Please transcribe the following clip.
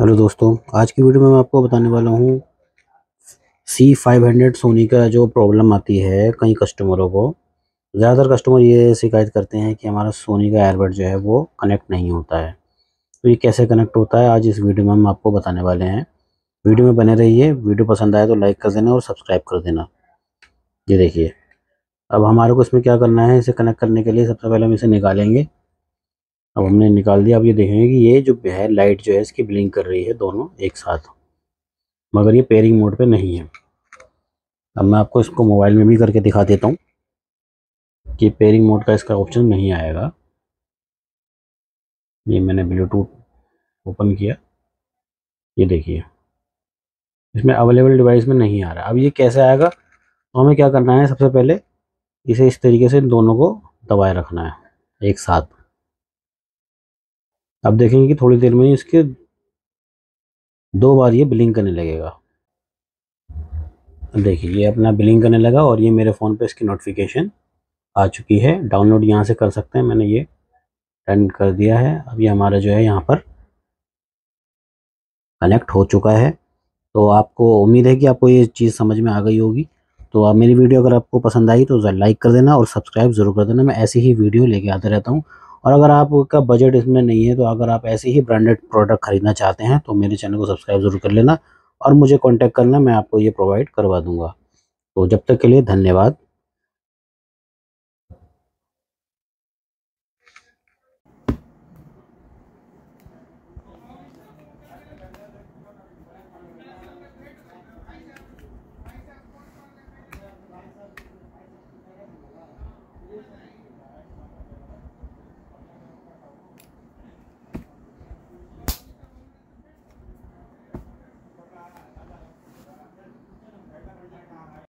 hello दोस्तों आज की वीडियो में मैं आपको बताने वाला हूँ सी फाइव हंड्रेड सोनी का जो प्रॉब्लम आती है कई कस्टमरों को ज़्यादातर कस्टमर ये शिकायत करते हैं कि हमारा सोनी का एयरबड जो है वो कनेक्ट नहीं होता है तो ये कैसे कनेक्ट होता है आज इस वीडियो में हम आपको बताने वाले हैं वीडियो में बने रहिए वीडियो पसंद आए तो लाइक कर देना और सब्सक्राइब कर देना ये देखिए अब हमारे को इसमें क्या करना है इसे कनेक्ट करने के लिए सबसे पहले हम इसे निकालेंगे अब हमने निकाल दिया अब ये देखेंगे कि ये जो है लाइट जो है इसकी ब्लिंक कर रही है दोनों एक साथ मगर ये पेयरिंग मोड पे नहीं है अब मैं आपको इसको मोबाइल में भी करके दिखा देता हूँ कि पेयरिंग मोड का इसका ऑप्शन नहीं आएगा ये मैंने ब्लूटूथ ओपन किया ये देखिए इसमें अवेलेबल डिवाइस में नहीं आ रहा अब ये कैसे आएगा तो हमें क्या करना है सबसे पहले इसे इस तरीके से दोनों को दबाए रखना है एक साथ अब देखेंगे कि थोड़ी देर में इसके दो बार ये बिलिंग करने लगेगा देखिए ये अपना बिलिंग करने लगा और ये मेरे फ़ोन पे इसकी नोटिफिकेशन आ चुकी है डाउनलोड यहाँ से कर सकते हैं मैंने ये डन कर दिया है अब ये हमारा जो है यहाँ पर कनेक्ट हो चुका है तो आपको उम्मीद है कि आपको ये चीज़ समझ में आ गई होगी तो आप मेरी वीडियो अगर आपको पसंद आई तो लाइक कर देना और सब्सक्राइब ज़रूर कर देना मैं ऐसी ही वीडियो लेके आते रहता हूँ और अगर आपका बजट इसमें नहीं है तो अगर आप ऐसे ही ब्रांडेड प्रोडक्ट खरीदना चाहते हैं तो मेरे चैनल को सब्सक्राइब ज़रूर कर लेना और मुझे कॉन्टैक्ट करना मैं आपको ये प्रोवाइड करवा दूँगा तो जब तक के लिए धन्यवाद